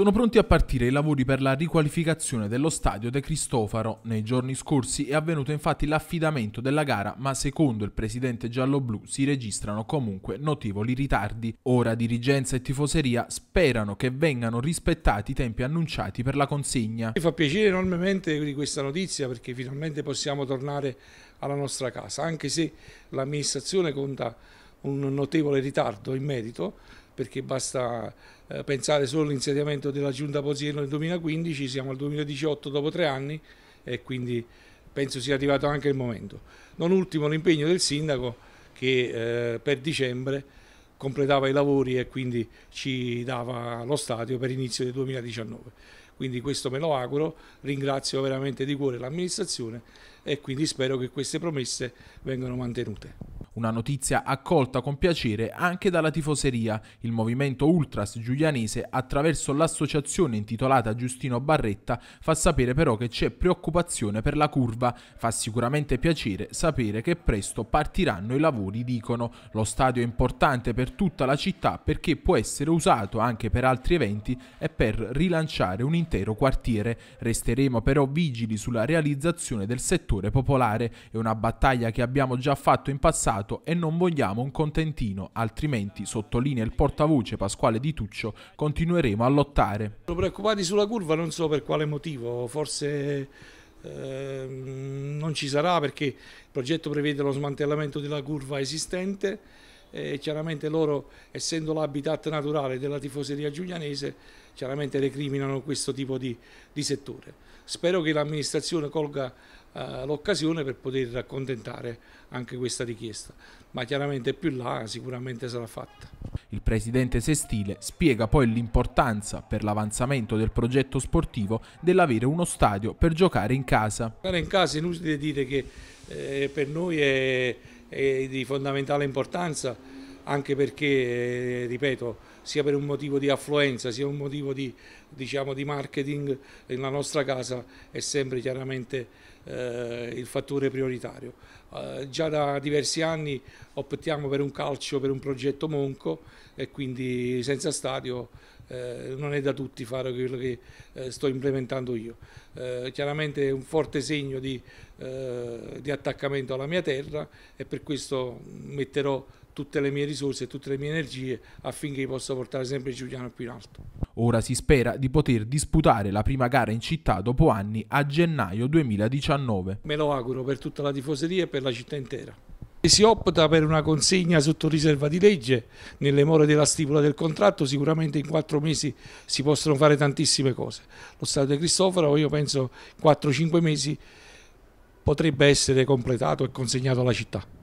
Sono pronti a partire i lavori per la riqualificazione dello stadio De Cristofaro. Nei giorni scorsi è avvenuto infatti l'affidamento della gara, ma secondo il presidente gialloblu si registrano comunque notevoli ritardi. Ora dirigenza e tifoseria sperano che vengano rispettati i tempi annunciati per la consegna. Mi fa piacere enormemente questa notizia perché finalmente possiamo tornare alla nostra casa, anche se l'amministrazione conta un notevole ritardo in merito, perché basta eh, pensare solo all'insediamento della Giunta Posiello nel 2015, siamo al 2018 dopo tre anni e quindi penso sia arrivato anche il momento. Non ultimo l'impegno del sindaco che eh, per dicembre completava i lavori e quindi ci dava lo stadio per inizio del 2019. Quindi questo me lo auguro, ringrazio veramente di cuore l'amministrazione e quindi spero che queste promesse vengano mantenute. Una notizia accolta con piacere anche dalla tifoseria. Il movimento ultras giulianese, attraverso l'associazione intitolata Giustino Barretta, fa sapere però che c'è preoccupazione per la curva. Fa sicuramente piacere sapere che presto partiranno i lavori, dicono. Lo stadio è importante per tutta la città perché può essere usato anche per altri eventi e per rilanciare un intero quartiere. Resteremo però vigili sulla realizzazione del settore popolare. È una battaglia che abbiamo già fatto in passato passato e non vogliamo un contentino, altrimenti, sottolinea il portavoce Pasquale Di Tuccio, continueremo a lottare. Sono preoccupati sulla curva non so per quale motivo, forse eh, non ci sarà perché il progetto prevede lo smantellamento della curva esistente e chiaramente loro, essendo l'habitat naturale della tifoseria giulianese, chiaramente recriminano questo tipo di, di settore. Spero che l'amministrazione colga eh, l'occasione per poter accontentare anche questa richiesta, ma chiaramente più là sicuramente sarà fatta. Il presidente Sestile spiega poi l'importanza per l'avanzamento del progetto sportivo dell'avere uno stadio per giocare in casa. Giocare in casa è inutile dire che eh, per noi è di fondamentale importanza anche perché, eh, ripeto, sia per un motivo di affluenza sia un motivo di, diciamo, di marketing nella nostra casa è sempre chiaramente eh, il fattore prioritario. Eh, già da diversi anni optiamo per un calcio, per un progetto monco e quindi senza stadio eh, non è da tutti fare quello che eh, sto implementando io. Eh, chiaramente è un forte segno di, eh, di attaccamento alla mia terra e per questo metterò tutte le mie risorse e tutte le mie energie affinché possa portare sempre Giuliano più in alto. Ora si spera di poter disputare la prima gara in città dopo anni a gennaio 2019. Me lo auguro per tutta la tifoseria e per la città intera. Si opta per una consegna sotto riserva di legge, nelle more della stipula del contratto sicuramente in quattro mesi si possono fare tantissime cose. Lo Stato di Cristoforo io penso 4-5 mesi potrebbe essere completato e consegnato alla città.